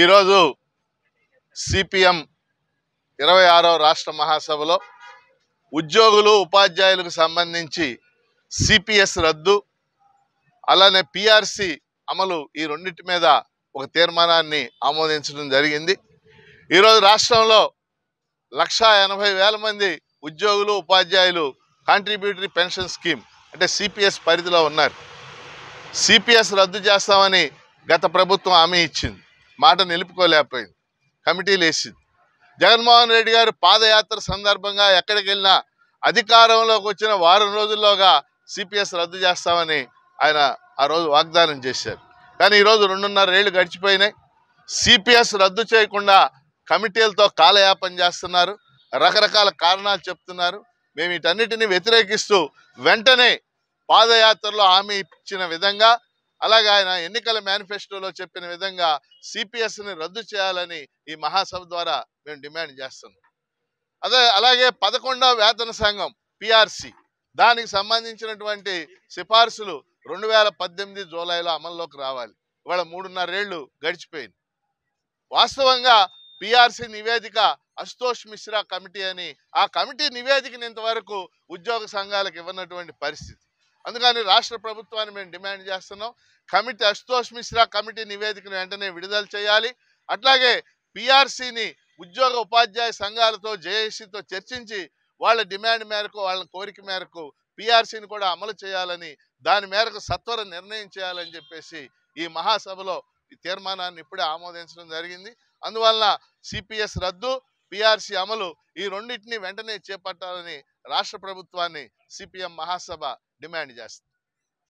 ఈరోజు సిపిఎం ఇరవై ఆరో రాష్ట్ర మహాసభలో ఉద్యోగులు ఉపాధ్యాయులకు సంబంధించి సిపిఎస్ రద్దు అలానే పిఆర్సి అమలు ఈ రెండింటి మీద ఒక తీర్మానాన్ని ఆమోదించడం జరిగింది ఈరోజు రాష్ట్రంలో లక్షా ఎనభై వేల మంది ఉద్యోగులు ఉపాధ్యాయులు కాంట్రిబ్యూటరీ పెన్షన్ స్కీమ్ అంటే సిపిఎస్ పరిధిలో ఉన్నారు సిపిఎస్ రద్దు చేస్తామని గత ప్రభుత్వం హామీ ఇచ్చింది మాట నిలుపుకోలేకపోయింది కమిటీలు వేసింది జగన్మోహన్ రెడ్డి గారు పాదయాత్ర సందర్భంగా ఎక్కడికి వెళ్ళినా అధికారంలోకి వచ్చిన వారం రోజుల్లోగా సిపిఎస్ రద్దు చేస్తామని ఆయన ఆ రోజు వాగ్దానం చేశారు కానీ ఈరోజు రెండున్నర ఏళ్ళు గడిచిపోయినాయి సిపిఎస్ రద్దు చేయకుండా కమిటీలతో కాలయాపన చేస్తున్నారు రకరకాల కారణాలు చెప్తున్నారు మేము వీటన్నిటిని వ్యతిరేకిస్తూ వెంటనే పాదయాత్రలో హామీ ఇచ్చిన విధంగా అలాగే ఆయన ఎన్నికల మేనిఫెస్టోలో చెప్పిన విధంగా సిపిఎస్ని రద్దు చేయాలని ఈ మహాసభ ద్వారా మేము డిమాండ్ చేస్తున్నాం అదే అలాగే పదకొండవ వేతన సంఘం పిఆర్సి దానికి సంబంధించినటువంటి సిఫార్సులు రెండు వేల పద్దెనిమిది జూలైలో అమల్లోకి రావాలి ఇవాళ మూడున్నరేళ్లు గడిచిపోయింది వాస్తవంగా పిఆర్సి నివేదిక అశుతోష్ మిశ్రా కమిటీ అని ఆ కమిటీ నివేదికని ఇంతవరకు ఉద్యోగ సంఘాలకు ఇవ్వనటువంటి పరిస్థితి అందుకని రాష్ట్ర ప్రభుత్వాన్ని మేము డిమాండ్ చేస్తున్నాం కమిటీ అశుతోష్ మిశ్రా కమిటీ నివేదికను వెంటనే విడుదల చేయాలి అట్లాగే పిఆర్సీని ఉద్యోగ ఉపాధ్యాయ సంఘాలతో జేఏసీతో చర్చించి వాళ్ళ డిమాండ్ మేరకు వాళ్ళ కోరిక మేరకు పిఆర్సీని కూడా అమలు చేయాలని దాని మేరకు సత్వర నిర్ణయం చేయాలని చెప్పేసి ఈ మహాసభలో ఈ తీర్మానాన్ని ఇప్పుడే ఆమోదించడం జరిగింది అందువలన సిపిఎస్ రద్దు పిఆర్సీ అమలు ఈ రెండింటిని వెంటనే చేపట్టాలని राष्ट्र प्रभुत्वा सीपीएम महासभा डिमेंड जैसे